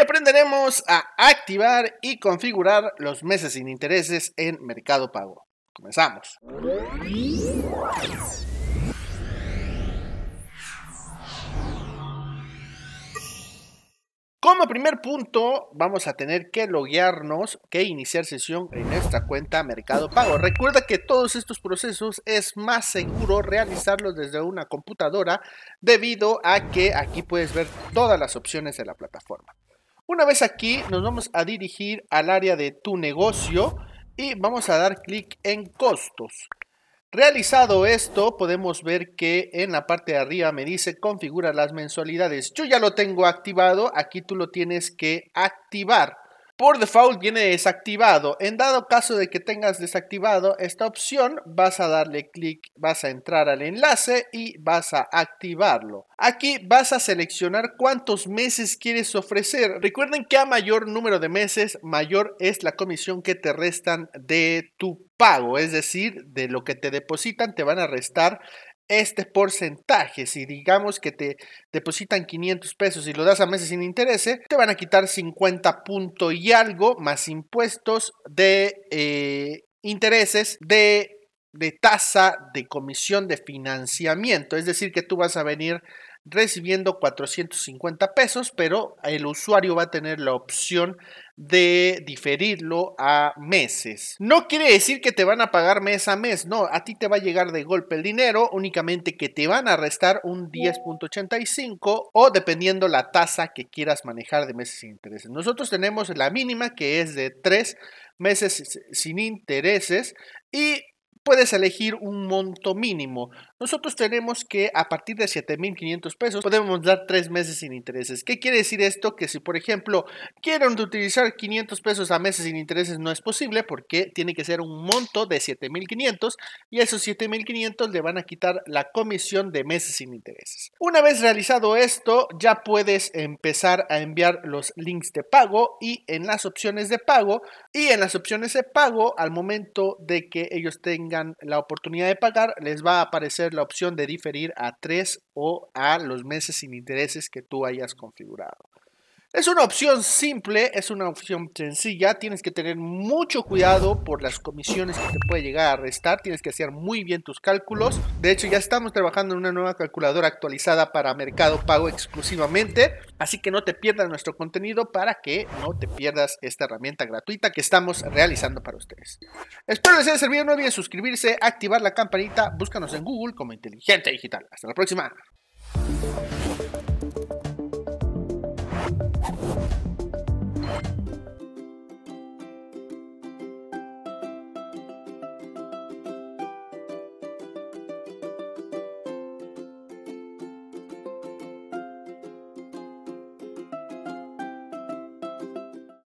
aprenderemos a activar y configurar los meses sin intereses en Mercado Pago. Comenzamos. Como primer punto, vamos a tener que loguearnos, que iniciar sesión en nuestra cuenta Mercado Pago. Recuerda que todos estos procesos es más seguro realizarlos desde una computadora debido a que aquí puedes ver todas las opciones de la plataforma. Una vez aquí nos vamos a dirigir al área de tu negocio y vamos a dar clic en costos. Realizado esto, podemos ver que en la parte de arriba me dice configura las mensualidades. Yo ya lo tengo activado, aquí tú lo tienes que activar por default viene desactivado. En dado caso de que tengas desactivado esta opción, vas a darle clic, vas a entrar al enlace y vas a activarlo. Aquí vas a seleccionar cuántos meses quieres ofrecer. Recuerden que a mayor número de meses, mayor es la comisión que te restan de tu pago, es decir, de lo que te depositan te van a restar este porcentaje. Si digamos que te depositan 500 pesos y lo das a meses sin interés, te van a quitar 50 punto y algo más impuestos de eh, intereses de, de tasa de comisión de financiamiento. Es decir, que tú vas a venir recibiendo 450 pesos, pero el usuario va a tener la opción de diferirlo a meses. No quiere decir que te van a pagar mes a mes, no, a ti te va a llegar de golpe el dinero, únicamente que te van a restar un 10.85 o dependiendo la tasa que quieras manejar de meses sin intereses. Nosotros tenemos la mínima que es de 3 meses sin intereses y puedes elegir un monto mínimo. Nosotros tenemos que a partir de 7.500 pesos podemos dar tres meses sin intereses. ¿Qué quiere decir esto? Que si por ejemplo quieren utilizar 500 pesos a meses sin intereses no es posible porque tiene que ser un monto de 7.500 y a esos 7.500 le van a quitar la comisión de meses sin intereses. Una vez realizado esto ya puedes empezar a enviar los links de pago y en las opciones de pago y en las opciones de pago al momento de que ellos tengan la oportunidad de pagar les va a aparecer la opción de diferir a tres o a los meses sin intereses que tú hayas configurado. Es una opción simple, es una opción sencilla, tienes que tener mucho cuidado por las comisiones que te puede llegar a restar, tienes que hacer muy bien tus cálculos. De hecho, ya estamos trabajando en una nueva calculadora actualizada para Mercado Pago exclusivamente, así que no te pierdas nuestro contenido para que no te pierdas esta herramienta gratuita que estamos realizando para ustedes. Espero les haya servido, no olviden suscribirse, activar la campanita, búscanos en Google como Inteligente Digital. Hasta la próxima.